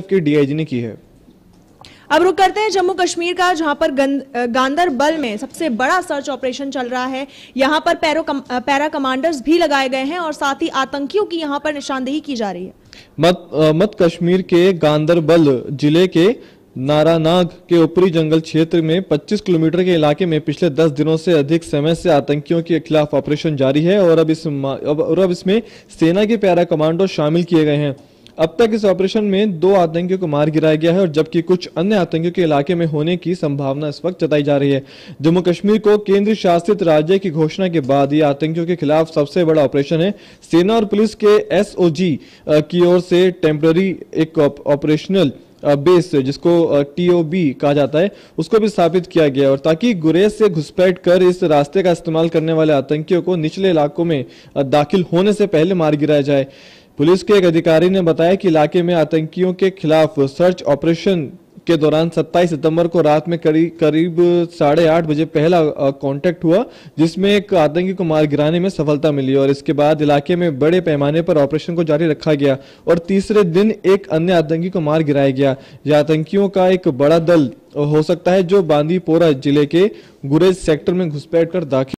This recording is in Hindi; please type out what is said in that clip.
के डीआईजी ने की है अब रुक करते हैं जम्मू कश्मीर का जहां पर गांधरबल में सबसे बड़ा सर्च ऑपरेशन चल रहा है यहां पर पैरो कम, पैरा कमांडर्स भी लगाए गए हैं और साथ ही आतंकियों की यहां पर निशानदेही की जा रही है मत मत कश्मीर के गांधरबल जिले के नारानाग के ऊपरी जंगल क्षेत्र में 25 किलोमीटर के इलाके में पिछले 10 दिनों से अधिक समय से आतंकियों के खिलाफ ऑपरेशन जारी है और अब इस और अब इसमें सेना के पैरा कमांडो शामिल किए गए हैं अब तक इस ऑपरेशन में दो आतंकियों को मार गिराया गया है और जबकि कुछ अन्य आतंकियों के इलाके में होने की संभावना इस वक्त जताई जा रही है जम्मू कश्मीर को केंद्र शासित राज्य की घोषणा के बाद ये आतंकियों के खिलाफ सबसे बड़ा ऑपरेशन है सेना और पुलिस के एसओजी की ओर से टेम्पररी एक ऑपरेशनल बेस जिसको टीओबी कहा जाता है उसको भी स्थापित किया गया और ताकि गुरेज से घुसपैठ कर इस रास्ते का इस्तेमाल करने वाले आतंकियों को निचले इलाकों में दाखिल होने से पहले मार गिराया जाए पुलिस के एक अधिकारी ने बताया कि इलाके में आतंकियों के खिलाफ सर्च ऑपरेशन के दौरान 27 सितंबर को रात में करी, करीब साढ़े आठ बजे पहला कांटेक्ट हुआ जिसमें एक आतंकी को मार गिराने में सफलता मिली और इसके बाद इलाके में बड़े पैमाने पर ऑपरेशन को जारी रखा गया और तीसरे दिन एक अन्य आतंकी को मार गिराया गया यह आतंकियों का एक बड़ा दल हो सकता है जो बांदीपोरा जिले के गुरेज सेक्टर में घुसपैठ कर दाखिल